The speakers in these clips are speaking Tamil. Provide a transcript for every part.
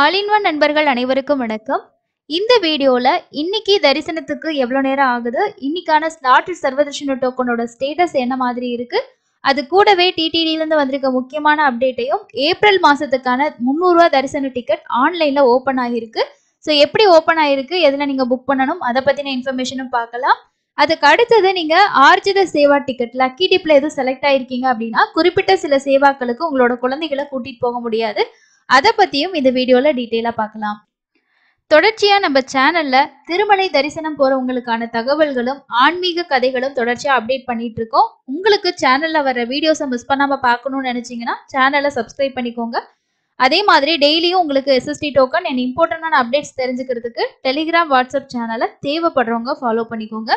ஆலின்வன் ஒன் நண்பர்கள் அனைவருக்கும் வணக்கம் இந்த வீடியோவில் இன்னைக்கு தரிசனத்துக்கு எவ்வளோ நேரம் ஆகுது இன்னைக்கான ஸ்லாட் சர்வதர்ஷன டோக்கனோட ஸ்டேட்டஸ் என்ன மாதிரி இருக்கு அது கூடவே டிடிடியிலேருந்து வந்திருக்க முக்கியமான அப்டேட்டையும் ஏப்ரல் மாதத்துக்கான முந்நூறுரூவா தரிசன டிக்கெட் ஆன்லைனில் ஓப்பன் ஆகியிருக்கு ஸோ எப்படி ஓப்பன் ஆகிருக்கு எதில் நீங்கள் புக் பண்ணணும் அதை பற்றின இன்ஃபர்மேஷனும் பார்க்கலாம் அதுக்கு அடுத்தது நீங்க ஆர்ஜித சேவா டிக்கெட் லக்கி டிப்ல எதுவும் செலக்ட் ஆயிருக்கீங்க அப்படின்னா குறிப்பிட்ட சில சேவாக்களுக்கு உங்களோட குழந்தைகளை கூட்டிட்டு போக முடியாது அதை பற்றியும் இந்த வீடியோவில் டீட்டெயிலாக பார்க்கலாம் தொடர்ச்சியா நம்ம சேனல்ல திருமலை தரிசனம் போறவங்களுக்கான தகவல்களும் ஆன்மீக கதைகளும் தொடர்ச்சியா அப்டேட் பண்ணிட்டு இருக்கோம் உங்களுக்கு சேனல்ல வர வீடியோஸை மிஸ் பண்ணாம பாக்கணும்னு நினைச்சீங்கன்னா சேனலை சப்ஸ்கிரைப் பண்ணிக்கோங்க அதே மாதிரி டெய்லியும் உங்களுக்கு எஸ்எஸ்டி டோக்கன் என் இம்பார்ட்டன்டான அப்டேட்ஸ் தெரிஞ்சுக்கிறதுக்கு டெலிகிராம் வாட்ஸ்அப் சேனலை தேவைப்படுறவங்க ஃபாலோ பண்ணிக்கோங்க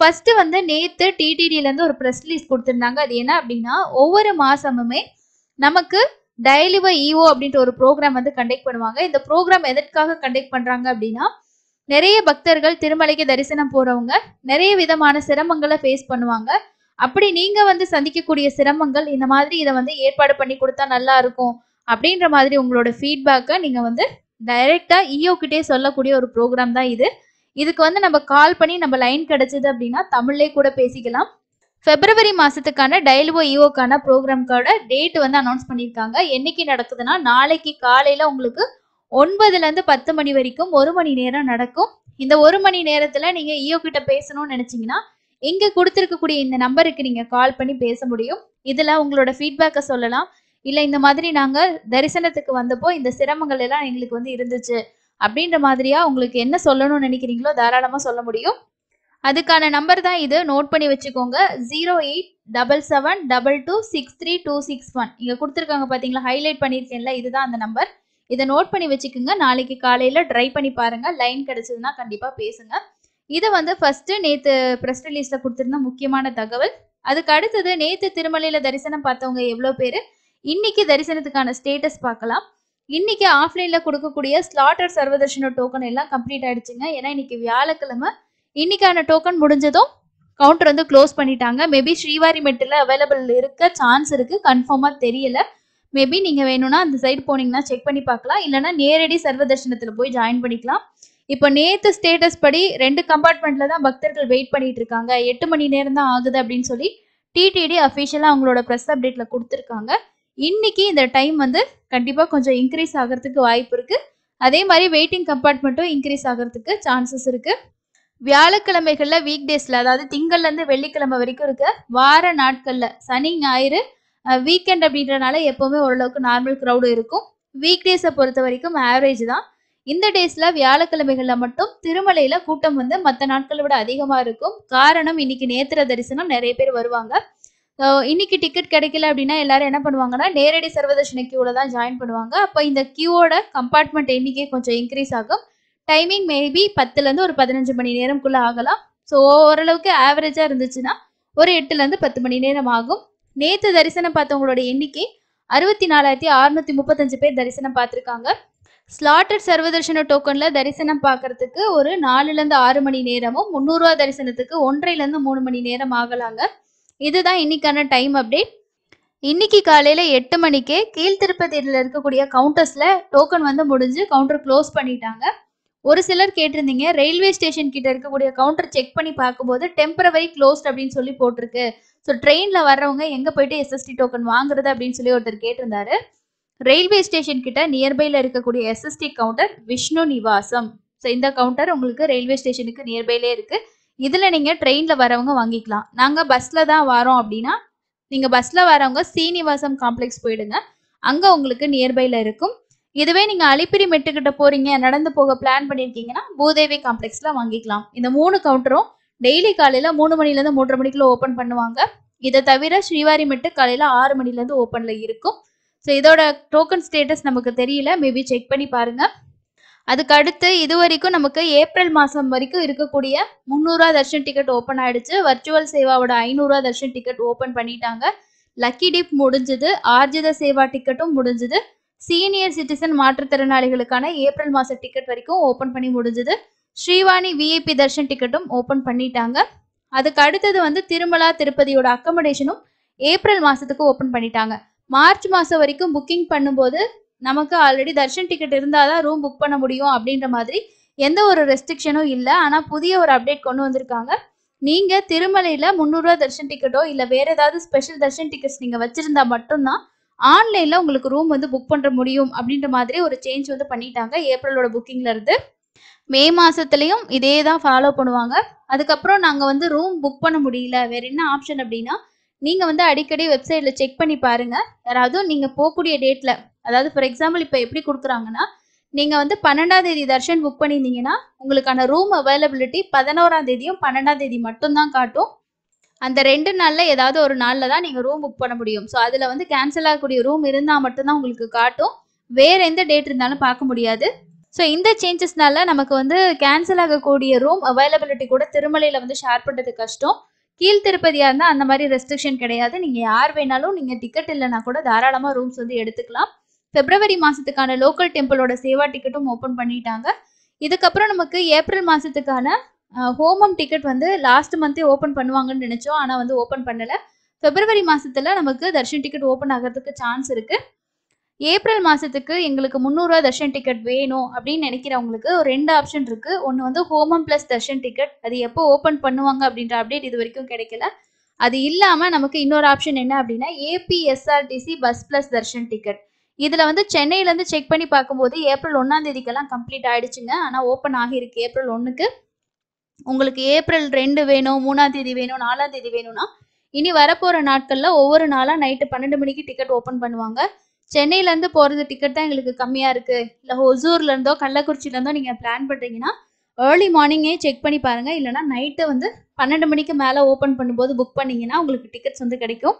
ஃபர்ஸ்ட் வந்து நேத்து டிடிடியில இருந்து ஒரு ப்ரெஸ் ரிலீஸ் கொடுத்திருந்தாங்க அது என்ன அப்படின்னா ஒவ்வொரு மாசமுமே நமக்கு டயலிபை இஓ e அப்படின்ற ஒரு ப்ரோக்ராம் வந்து கண்டக்ட் பண்ணுவாங்க இந்த ப்ரோக்ராம் எதற்காக கண்டக்ட் பண்றாங்க அப்படின்னா நிறைய பக்தர்கள் திருமலைக்கு தரிசனம் போறவங்க நிறைய விதமான சிரமங்களை ஃபேஸ் பண்ணுவாங்க அப்படி நீங்க வந்து சந்திக்கக்கூடிய சிரமங்கள் இந்த மாதிரி இதை வந்து ஏற்பாடு பண்ணி கொடுத்தா நல்லா இருக்கும் அப்படின்ற மாதிரி உங்களோட ஃபீட்பேக்கை நீங்க வந்து டைரக்டா இஓ e கிட்டே சொல்லக்கூடிய ஒரு ப்ரோக்ராம் தான் இது இதுக்கு வந்து நம்ம கால் பண்ணி நம்ம லைன் கிடைச்சது அப்படின்னா தமிழ்லேயே கூட பேசிக்கலாம் பிப்ரவரி மாசத்துக்கான டைல்வோ இஓக்கான ப்ரோக்ராம்கான டேட் வந்து அனௌன்ஸ் பண்ணியிருக்காங்க என்னைக்கு நடக்குதுன்னா நாளைக்கு காலையில உங்களுக்கு ஒன்பதுல இருந்து பத்து மணி வரைக்கும் ஒரு மணி நேரம் நடக்கும் இந்த ஒரு மணி நேரத்துல நீங்க இஓ e கிட்ட பேசணும்னு நினைச்சீங்கன்னா இங்க கொடுத்துருக்கக்கூடிய இந்த நம்பருக்கு நீங்க கால் பண்ணி பேச முடியும் இதுல உங்களோட ஃபீட்பேக்கை சொல்லலாம் இல்லை இந்த மாதிரி நாங்கள் தரிசனத்துக்கு வந்தப்போ இந்த சிரமங்கள் எல்லாம் எங்களுக்கு வந்து இருந்துச்சு அப்படின்ற மாதிரியா உங்களுக்கு என்ன சொல்லணும்னு நினைக்கிறீங்களோ தாராளமாக சொல்ல முடியும் அதுக்கான நம்பர் தான் இது நோட் பண்ணி வச்சுக்கோங்க zero eight double seven double two six three two six one இங்கே கொடுத்துருக்காங்க பார்த்தீங்களா ஹைலைட் பண்ணியிருக்கேன்ல இதுதான் அந்த நம்பர் இதை நோட் பண்ணி வச்சுக்கோங்க நாளைக்கு காலையில் ட்ரை பண்ணி பாருங்கள் லைன் கிடச்சிதுன்னா கண்டிப்பாக பேசுங்க இது வந்து ஃபஸ்ட்டு நேற்று ப்ரெஸ் ரிலீஸில் கொடுத்துருந்த முக்கியமான தகவல் அதுக்கு அடுத்தது நேற்று திருமலையில் தரிசனம் பார்த்தவங்க எவ்வளோ பேர் இன்னைக்கு தரிசனத்துக்கான ஸ்டேட்டஸ் பார்க்கலாம் இன்னைக்கு ஆஃப்லைனில் கொடுக்கக்கூடிய ஸ்லாட்டர் சர்வதர்ஷன டோக்கன் எல்லாம் கம்ப்ளீட் ஆயிடுச்சுங்க ஏன்னா இன்னைக்கு வியாழக்கிழமை இன்னைக்கான டோக்கன் முடிஞ்சதும் கவுண்டர் வந்து க்ளோஸ் பண்ணிட்டாங்க மேபி ஸ்ரீவாரி மெட்டில் அவைலபிள் இருக்க சான்ஸ் இருக்குது கன்ஃபார்மாக தெரியல மேபி நீங்கள் வேணும்னா அந்த சைடு போனீங்கன்னா செக் பண்ணி பார்க்கலாம் இல்லைனா நேரடி சர்வ போய் ஜாயின் பண்ணிக்கலாம் இப்போ நேற்று ஸ்டேட்டஸ் படி ரெண்டு கம்பார்ட்மெண்ட்ல தான் பக்தர்கள் வெயிட் பண்ணிட்டு இருக்காங்க எட்டு மணி நேரம் தான் ஆகுது அப்படின்னு சொல்லி டிடிடி அஃபிஷியலாக அவங்களோட ப்ரெஸ் அப்டேட்ல கொடுத்துருக்காங்க இன்னைக்கு இந்த டைம் வந்து கண்டிப்பாக கொஞ்சம் இன்க்ரீஸ் ஆகிறதுக்கு வாய்ப்பு இருக்குது அதே மாதிரி வெயிட்டிங் கம்பார்ட்மெண்ட்டும் இன்க்ரீஸ் ஆகிறதுக்கு சான்சஸ் இருக்குது வியாழக்கிழமைகள்ல வீக் டேஸ்ல அதாவது திங்கள்ல இருந்து வெள்ளிக்கிழமை வரைக்கும் இருக்க வார நாட்கள்ல சனி ஞாயிறு வீக்கெண்ட் அப்படின்றனால எப்பவுமே ஓரளவுக்கு நார்மல் க்ரௌடு இருக்கும் வீக் டேஸை பொறுத்த வரைக்கும் ஆவரேஜ் தான் இந்த டேஸ்ல வியாழக்கிழமைகள்ல மட்டும் திருமலையில கூட்டம் வந்து மற்ற நாட்களை விட அதிகமா இருக்கும் காரணம் இன்னைக்கு நேத்திர தரிசனம் நிறைய பேர் வருவாங்க இன்னைக்கு டிக்கெட் கிடைக்கல அப்படின்னா எல்லாரும் என்ன பண்ணுவாங்கன்னா நேரடி சர்வதர்ஷன கியூல தான் ஜாயின் பண்ணுவாங்க அப்போ இந்த கியூவோட கம்பார்ட்மெண்ட் எண்ணிக்கை கொஞ்சம் இன்க்ரீஸ் ஆகும் டைமிங் மேபி பத்துலேருந்து ஒரு பதினஞ்சு மணி நேரம்குள்ளே ஆகலாம் ஸோ ஓரளவுக்கு ஆவரேஜாக இருந்துச்சுன்னா ஒரு எட்டுலேருந்து பத்து மணி நேரம் ஆகும் நேற்று தரிசனம் பார்த்தவங்களோட எண்ணிக்கை அறுபத்தி நாலாயிரத்தி அறுநூத்தி முப்பத்தஞ்சு பேர் தரிசனம் பார்த்துருக்காங்க ஸ்லாட்டட் சர்வதர்ஷன டோக்கனில் தரிசனம் பார்க்கறதுக்கு ஒரு நாலுலேருந்து ஆறு மணி நேரமும் முந்நூறுரூவா தரிசனத்துக்கு ஒன்றையிலேருந்து மூணு மணி நேரம் ஆகலாங்க இதுதான் இன்னைக்கான டைம் அப்டேட் இன்னைக்கு காலையில் எட்டு மணிக்கே கீழ்த்திருப்பதியில் இருக்கக்கூடிய கவுண்டர்ஸில் டோக்கன் வந்து முடிஞ்சு கவுண்டர் க்ளோஸ் பண்ணிட்டாங்க ஒரு சிலர் கேட்டிருந்தீங்க ரயில்வே ஸ்டேஷன் கிட்ட இருக்கக்கூடிய கவுண்டர் செக் பண்ணி பார்க்கும்போது டெம்பரவரி க்ளோஸ்ட் அப்படின்னு சொல்லி போட்டிருக்கு ஸோ ட்ரெயினில் வர்றவங்க எங்கே போயிட்டு எஸ்எஸ்டி டோக்கன் வாங்குறது அப்படின்னு சொல்லி ஒருத்தர் கேட்டிருந்தாரு ரயில்வே ஸ்டேஷன் கிட்ட நியர்பையில் இருக்கக்கூடிய SST counter Vishnu Nivasam so இந்த கவுண்டர் உங்களுக்கு ரயில்வே ஸ்டேஷனுக்கு நியர்பைலே இருக்குது இதில் நீங்கள் ட்ரெயினில் வரவங்க வாங்கிக்கலாம் நாங்கள் பஸ்ஸில் தான் வரோம் அப்படின்னா நீங்கள் பஸ்ஸில் வரவங்க சீனிவாசம் காம்ப்ளெக்ஸ் போயிடுங்க அங்கே உங்களுக்கு நியர்பையில் இருக்கும் இதுவே நீங்க அலிப்பிரி மெட்டுக்கிட்ட போறீங்க நடந்து போக பிளான் பண்ணிருக்கீங்கன்னா பூதேவி காம்ப்ளெக்ஸ்ல வாங்கிக்கலாம் இந்த மூணு கவுண்டரும் டெய்லி காலையில மூணு மணில இருந்து மூன்று மணிக்குள்ள ஓபன் பண்ணுவாங்க இதை தவிர ஸ்ரீவாரி மெட்டு காலையில ஆறு மணில இருந்து ஓபன்ல இருக்கும் ஸோ இதோட டோக்கன் ஸ்டேட்டஸ் நமக்கு தெரியல மேபி செக் பண்ணி பாருங்க அதுக்கு அடுத்து இது வரைக்கும் நமக்கு ஏப்ரல் மாதம் வரைக்கும் இருக்கக்கூடிய முந்நூறுரூவா தர்ஷன் டிக்கெட் ஓப்பன் ஆயிடுச்சு வர்ச்சுவல் சேவாவோட ஐநூறுரூவா தர்ஷன் டிக்கெட் ஓப்பன் பண்ணிட்டாங்க லக்கி டிப் முடிஞ்சது ஆர்ஜித சேவா டிக்கெட்டும் முடிஞ்சது சீனியர் சிட்டிசன் மாற்றுத்திறனாளிகளுக்கான ஏப்ரல் மாச டிக்கெட் வரைக்கும் ஓப்பன் பண்ணி முடிஞ்சது ஸ்ரீவாணி விஐபி தர்ஷன் டிக்கெட்டும் ஓப்பன் பண்ணிட்டாங்க அதுக்கு அடுத்தது வந்து திருமலா திருப்பதியோட அக்கமடேஷனும் ஏப்ரல் மாசத்துக்கு ஓப்பன் பண்ணிட்டாங்க மார்ச் மாசம் வரைக்கும் புக்கிங் பண்ணும்போது நமக்கு ஆல்ரெடி தர்ஷன் டிக்கெட் இருந்தால் தான் ரூம் புக் பண்ண முடியும் அப்படின்ற மாதிரி எந்த ஒரு ரெஸ்ட்ரிக்ஷனும் இல்லை ஆனால் புதிய ஒரு அப்டேட் கொண்டு வந்திருக்காங்க நீங்கள் திருமலையில் முந்நூறுரூவா தர்ஷன் டிக்கெட்டோ இல்லை வேறு ஏதாவது ஸ்பெஷல் தர்ஷன் டிக்கெட்ஸ் நீங்கள் வச்சுருந்தா மட்டும்தான் ஆன்லைனில் உங்களுக்கு ரூம் வந்து புக் பண்ணுற முடியும் அப்படின்ற மாதிரி ஒரு சேஞ்ச் வந்து பண்ணிட்டாங்க ஏப்ரலோட புக்கிங்லேருந்து மே மாதத்துலேயும் இதே தான் ஃபாலோ பண்ணுவாங்க அதுக்கப்புறம் நாங்கள் வந்து ரூம் புக் பண்ண முடியல வேறு என்ன ஆப்ஷன் அப்படின்னா நீங்கள் வந்து அடிக்கடி வெப்சைட்டில் செக் பண்ணி பாருங்கள் யாராவது நீங்கள் போகக்கூடிய டேட்டில் அதாவது ஃபார் எக்ஸாம்பிள் இப்போ எப்படி கொடுக்குறாங்கன்னா நீங்கள் வந்து பன்னெண்டாம் தேதி தர்ஷன் புக் பண்ணியிருந்தீங்கன்னா உங்களுக்கான ரூம் அவைலபிலிட்டி பதினோராம் தேதியும் பன்னெண்டாம் தேதி மட்டும்தான் காட்டும் அந்த ரெண்டு நாளில் ஏதாவது ஒரு நாளில் தான் நீங்கள் ரூம் புக் பண்ண முடியும் ஸோ அதில் வந்து கேன்சல் ஆகக்கூடிய ரூம் இருந்தால் மட்டும்தான் உங்களுக்கு காட்டும் வேறு எந்த டேட் இருந்தாலும் பார்க்க முடியாது ஸோ இந்த சேஞ்சஸ்னால நமக்கு வந்து கேன்சல் ஆகக்கூடிய ரூம் அவைலபிலிட்டி கூட திருமலையில் வந்து ஷேர் பண்ணுறது கஷ்டம் கீழ் திருப்பதியாக இருந்தால் அந்த மாதிரி ரெஸ்ட்ரிக்ஷன் கிடையாது நீங்கள் யார் வேணாலும் நீங்கள் டிக்கெட் இல்லைன்னா கூட தாராளமாக ரூம்ஸ் வந்து எடுத்துக்கலாம் பிப்ரவரி மாதத்துக்கான லோக்கல் டெம்பிளோட சேவா டிக்கெட்டும் ஓப்பன் பண்ணிட்டாங்க இதுக்கப்புறம் நமக்கு ஏப்ரல் மாதத்துக்கான ஹோமம் டிக்கெட் வந்து லாஸ்ட் மந்தே ஓப்பன் பண்ணுவாங்கன்னு நினச்சோம் ஆனால் வந்து ஓப்பன் பண்ணலை பிப்ரவரி மாதத்தில் நமக்கு தர்ஷன் டிக்கெட் ஓப்பன் ஆகிறதுக்கு சான்ஸ் இருக்குது ஏப்ரல் மாதத்துக்கு எங்களுக்கு முந்நூறுவா தர்ஷன் டிக்கெட் வேணும் அப்படின்னு நினைக்கிறவங்களுக்கு ஒரு ரெண்டு ஆப்ஷன் இருக்குது ஒன்று வந்து ஹோமம் ப்ளஸ் தர்ஷன் டிக்கெட் அது எப்போ ஓப்பன் பண்ணுவாங்க அப்படின்ற அப்டேட் இது வரைக்கும் கிடைக்கல அது இல்லாமல் நமக்கு இன்னொரு ஆப்ஷன் என்ன அப்படின்னா APSRTC bus plus darshan ticket இதில் வந்து சென்னையிலேருந்து செக் பண்ணி பார்க்கும்போது ஏப்ரல் ஒன்றாம் தேதிக்கெல்லாம் கம்ப்ளீட் ஆகிடுச்சுங்க ஆனால் ஓப்பன் ஆகியிருக்கு ஏப்ரல் ஒன்றுக்கு உங்களுக்கு ஏப்ரல் ரெண்டு வேணும் மூணாம் தேதி வேணும் நாலாம் தேதி வேணும்னா இனி வரப்போகிற நாட்களில் ஒவ்வொரு நாளாக நைட்டு பன்னெண்டு மணிக்கு டிக்கெட் ஓப்பன் பண்ணுவாங்க சென்னையிலேருந்து போகிறது டிக்கெட் தான் எங்களுக்கு கம்மியாக இருக்குது இல்லை ஒசூர்லேருந்தோ இருந்தோ நீங்கள் பிளான் பண்ணுறீங்கன்னா ஏர்லி மார்னிங்கே செக் பண்ணி பாருங்கள் இல்லைனா நைட்டு வந்து பன்னெண்டு மணிக்கு மேலே ஓப்பன் பண்ணும்போது புக் பண்ணிங்கன்னா உங்களுக்கு டிக்கெட்ஸ் வந்து கிடைக்கும்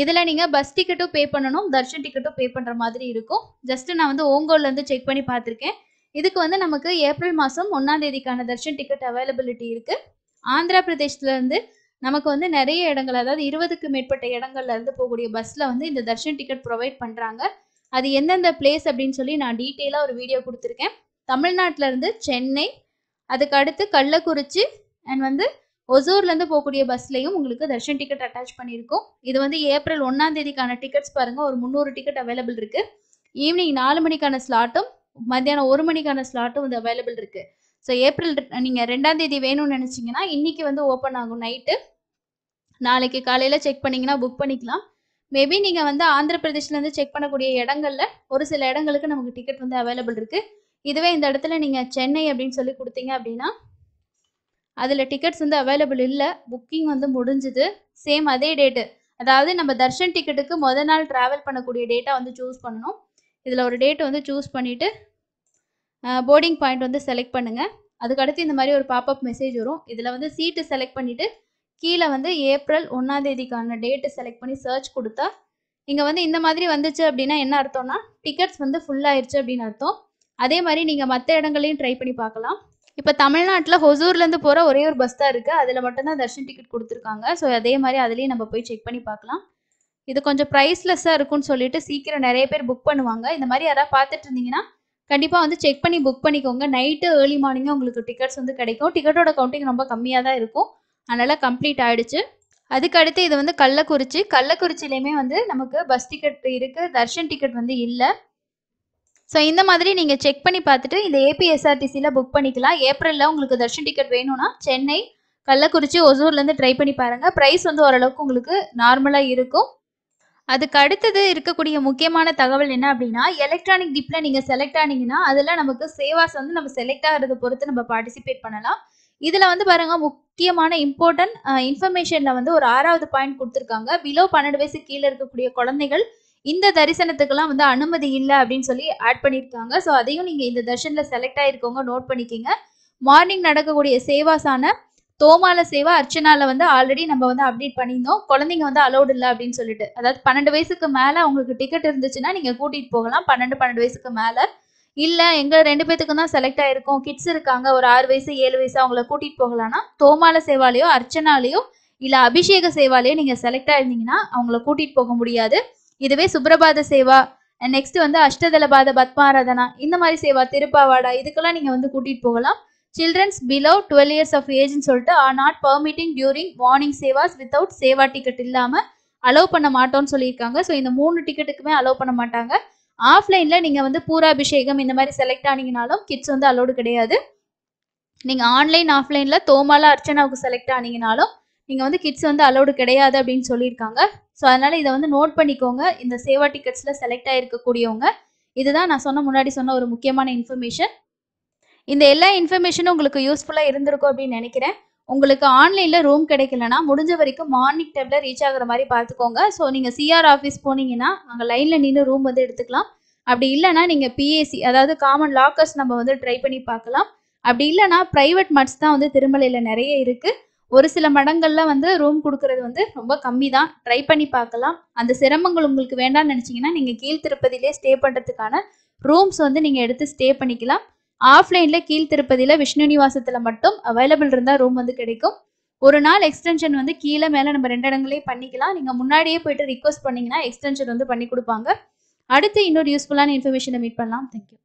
இதில் நீங்கள் பஸ் டிக்கெட்டும் பே பண்ணணும் தர்ஷன் டிக்கெட்டும் பே பண்ணுற மாதிரி இருக்கும் ஜஸ்ட்டு நான் வந்து ஓங்கோல்லேருந்து செக் பண்ணி பார்த்துருக்கேன் இதுக்கு வந்து நமக்கு ஏப்ரல் மாதம் ஒன்னாம் தேதிக்கான தர்ஷன் டிக்கெட் அவைலபிலிட்டி இருக்குது ஆந்திரா பிரதேசத்துலேருந்து நமக்கு வந்து நிறைய இடங்கள் அதாவது இருபதுக்கு மேற்பட்ட இடங்கள்ல இருந்து போகக்கூடிய பஸ்ல வந்து இந்த தர்ஷன் டிக்கெட் ப்ரொவைட் பண்றாங்க அது எந்தெந்த பிளேஸ் அப்படின்னு சொல்லி நான் டீட்டெயிலாக ஒரு வீடியோ கொடுத்துருக்கேன் தமிழ்நாட்டுல இருந்து சென்னை அதுக்கு அடுத்து கள்ளக்குறிச்சி அண்ட் வந்து ஒசூர்லேருந்து போகக்கூடிய பஸ்லயும் உங்களுக்கு தர்ஷன் டிக்கெட் அட்டாச் பண்ணியிருக்கோம் இது வந்து ஏப்ரல் ஒன்னாம் தேதிக்கான டிக்கெட்ஸ் பாருங்கள் ஒரு முந்நூறு டிக்கெட் அவைலபிள் இருக்குது ஈவினிங் நாலு மணிக்கான ஸ்லாட்டும் மத்தியானம் ஒரு மணிக்கான ஸ்லாட்டும் வந்து அவைலபிள் இருக்கு ஸோ ஏப்ரல் நீங்கள் ரெண்டாம் தேதி வேணும்னு நினச்சிங்கன்னா இன்னைக்கு வந்து ஓப்பன் ஆகும் நைட்டு நாளைக்கு காலையில் செக் பண்ணீங்கன்னா புக் பண்ணிக்கலாம் மேபி நீங்கள் வந்து ஆந்திர பிரதேஷ்லேருந்து செக் பண்ணக்கூடிய இடங்கள்ல ஒரு சில இடங்களுக்கு நமக்கு டிக்கெட் வந்து அவைலபிள் இருக்குது இதுவே இந்த இடத்துல நீங்கள் சென்னை அப்படின்னு சொல்லி கொடுத்தீங்க அப்படின்னா அதில் டிக்கெட்ஸ் வந்து அவைலபிள் இல்லை புக்கிங் வந்து முடிஞ்சுது சேம் அதே டேட்டு அதாவது நம்ம தர்ஷன் டிக்கெட்டுக்கு முதல் நாள் ட்ராவல் பண்ணக்கூடிய டேட்டா வந்து சூஸ் பண்ணணும் இதில் ஒரு டேட் வந்து சூஸ் பண்ணிவிட்டு போர்டிங் பாயிண்ட் வந்து செலக்ட் பண்ணுங்கள் அதுக்கடுத்து இந்த மாதிரி ஒரு பாப்பப் மெசேஜ் வரும் இதில் வந்து சீட்டு செலக்ட் பண்ணிவிட்டு கீழே வந்து ஏப்ரல் ஒன்றாந்தேதிக்கான டேட்டு செலக்ட் பண்ணி சர்ச் கொடுத்தா நீங்கள் வந்து இந்த மாதிரி வந்துச்சு அப்படின்னா என்ன அர்த்தம்னா டிக்கெட்ஸ் வந்து ஃபுல்லாகிடுச்சு அப்படின்னு அர்த்தம் அதே மாதிரி நீங்கள் மற்ற இடங்களையும் ட்ரை பண்ணி பார்க்கலாம் இப்போ தமிழ்நாட்டில் ஹொசூர்லேருந்து போகிற ஒரே ஒரு பஸ் தான் இருக்குது அதில் மட்டும்தான் தர்ஷன் டிக்கெட் கொடுத்துருக்காங்க ஸோ அதே மாதிரி அதுலேயும் நம்ம போய் செக் பண்ணி பார்க்கலாம் இது கொஞ்சம் ப்ரைஸ்லெஸ்ஸாக இருக்கும்னு சொல்லிட்டு சீக்கிரம் நிறைய பேர் புக் பண்ணுவாங்க இந்த மாதிரி யாராவது பார்த்துட்டு இருந்தீங்கன்னா கண்டிப்பாக வந்து செக் பண்ணி புக் பண்ணிக்கோங்க நைட்டு ஏர்லி மார்னிங்கே உங்களுக்கு டிக்கெட்ஸ் வந்து கிடைக்கும் டிக்கெட்டோட கவுண்டிங் ரொம்ப கம்மியாக தான் இருக்கும் அதனால் கம்ப்ளீட் ஆகிடுச்சு அதுக்கடுத்து இது வந்து கள்ளக்குறிச்சி கள்ளக்குறிச்சிலையுமே வந்து நமக்கு பஸ் டிக்கெட் இருக்குது தர்ஷன் டிக்கெட் வந்து இல்லை ஸோ இந்த மாதிரி நீங்கள் செக் பண்ணி பார்த்துட்டு இந்த ஏபிஎஸ்ஆர்டிசியில் புக் பண்ணிக்கலாம் ஏப்ரலில் உங்களுக்கு தர்ஷன் டிக்கெட் வேணும்னா சென்னை கள்ளக்குறிச்சி ஒசூர்லேருந்து ட்ரை பண்ணி பாருங்கள் ப்ரைஸ் வந்து ஓரளவுக்கு உங்களுக்கு நார்மலாக இருக்கும் அதுக்கு அடுத்தது இருக்கக்கூடிய முக்கியமான தகவல் என்ன அப்படின்னா எலக்ட்ரானிக் டிப்ல நீங்க செலக்ட் ஆனீங்கன்னா அதுல நமக்கு சேவாஸ் வந்து நம்ம செலக்ட் ஆகிறத பொறுத்து நம்ம பார்ட்டிசிபேட் பண்ணலாம் இதுல வந்து பாருங்க முக்கியமான இம்பார்ட்டன்ட் இன்ஃபர்மேஷன்ல வந்து ஒரு ஆறாவது பாயிண்ட் கொடுத்துருக்காங்க பிலோ பன்னெண்டு வயசு கீழே இருக்கக்கூடிய குழந்தைகள் இந்த தரிசனத்துக்கெல்லாம் வந்து அனுமதி இல்லை அப்படின்னு சொல்லி ஆட் பண்ணியிருக்காங்க ஸோ அதையும் நீங்க இந்த தர்ஷன்ல செலக்ட் ஆகிருக்கவங்க நோட் பண்ணிக்கோங்க மார்னிங் நடக்கக்கூடிய சேவாஸான தோமால சேவா அர்ச்சனால வந்து ஆல்ரெடி நம்ம வந்து அப்டேட் பண்ணியிருந்தோம் குழந்தைங்க வந்து அலௌட் இல்லை அப்படின்னு சொல்லிட்டு அதாவது பன்னெண்டு வயசுக்கு மேலே அவங்களுக்கு டிக்கெட் இருந்துச்சுன்னா நீங்கள் கூட்டிகிட்டு போகலாம் பன்னெண்டு பன்னெண்டு வயசுக்கு மேலே இல்லை எங்க ரெண்டு பேத்துக்கும் தான் செலக்ட் ஆயிருக்கும் கிட்ஸ் இருக்காங்க ஒரு ஆறு வயசு ஏழு வயசு அவங்கள கூட்டிகிட்டு போகலான்னா தோமால சேவாலையோ அர்ச்சனாலையோ இல்லை அபிஷேக சேவாலையோ நீங்கள் செலக்ட் ஆயிருந்தீங்கன்னா அவங்கள கூட்டிகிட்டு போக முடியாது இதுவே சுப்ரபாத சேவா நெக்ஸ்ட் வந்து அஷ்டதலபாத பத்மாராதனா இந்த மாதிரி சேவா திருப்பாவாடா இதுக்கெல்லாம் நீங்கள் வந்து கூட்டிகிட்டு போகலாம் children's below twelve years of ஏஜ்னு சொல்லிட்டு are not permitting during morning sevas without seva ticket இல்லாமல் அலோவ் பண்ண மாட்டோம்னு சொல்லியிருக்காங்க ஸோ இந்த மூணு டிக்கெட்டுக்குமே அலோவ் பண்ண மாட்டாங்க ஆஃப்லைனில் நீங்கள் வந்து பூராபிஷேகம் இந்த மாதிரி செலக்ட் ஆனீங்கனாலும் கிட்ஸ் வந்து அலோடு கிடையாது நீங்கள் ஆன்லைன் ஆஃப்லைனில் தோமாலா அர்ச்சனாவுக்கு செலக்ட் ஆனீங்கனாலும் நீங்கள் வந்து கிட்ஸ் வந்து அலோடு கிடையாது அப்படின்னு சொல்லியிருக்காங்க ஸோ அதனால் இதை வந்து நோட் பண்ணிக்கோங்க இந்த சேவா டிக்கெட்ஸில் செலக்ட் ஆகிருக்கக்கூடியவங்க இதுதான் நான் சொன்ன முன்னாடி சொன்ன ஒரு முக்கியமான இன்ஃபர்மேஷன் இந்த எல்லா இன்ஃபர்மேஷனும் உங்களுக்கு யூஸ்ஃபுல்லாக இருந்திருக்கும் அப்படின்னு நினைக்கிறேன் உங்களுக்கு ஆன்லைனில் ரூம் கிடைக்கலனா முடிஞ்ச வரைக்கும் மார்னிங் டைமில் ரீச் ஆகிற மாதிரி பார்த்துக்கோங்க ஸோ நீங்கள் சிஆர் ஆஃபீஸ் போனீங்கன்னா அங்கே லைனில் நின்று ரூம் வந்து எடுத்துக்கலாம் அப்படி இல்லைனா நீங்கள் பிஏசி அதாவது காமன் லாக்கர்ஸ் நம்ம வந்து ட்ரை பண்ணி பார்க்கலாம் அப்படி இல்லைனா ப்ரைவேட் மட்ஸ் தான் வந்து திருமலையில் நிறைய இருக்குது ஒரு சில மடங்கள்ல வந்து ரூம் கொடுக்கறது வந்து ரொம்ப கம்மி தான் ட்ரை பண்ணி பார்க்கலாம் அந்த சிரமங்கள் உங்களுக்கு வேண்டாம்னு நினச்சிங்கன்னா நீங்கள் கீழ் திருப்பதியிலே ஸ்டே பண்ணுறதுக்கான ரூம்ஸ் வந்து நீங்கள் எடுத்து ஸ்டே பண்ணிக்கலாம் ஆஃப்லைனில் கீழ் திருப்பதியில் விஷ்ணு நிவாசத்தில் மட்டும் அவைலபிள் இருந்தால் ரூம் வந்து கிடைக்கும் ஒரு நாள் எக்ஸ்டென்ஷன் வந்து கீழே மேலே நம்ம ரெண்டு இடங்களே பண்ணிக்கலாம் நீங்கள் முன்னாடியே போயிட்டு ரிக்வஸ்ட் பண்ணிங்கன்னா எக்ஸ்டென்ஷன் வந்து பண்ணி கொடுப்பாங்க அடுத்து இன்னொரு யூஸ்ஃபுல்லான இன்ஃபர்மேஷனை மீட் பண்ணலாம் தேங்க்யூ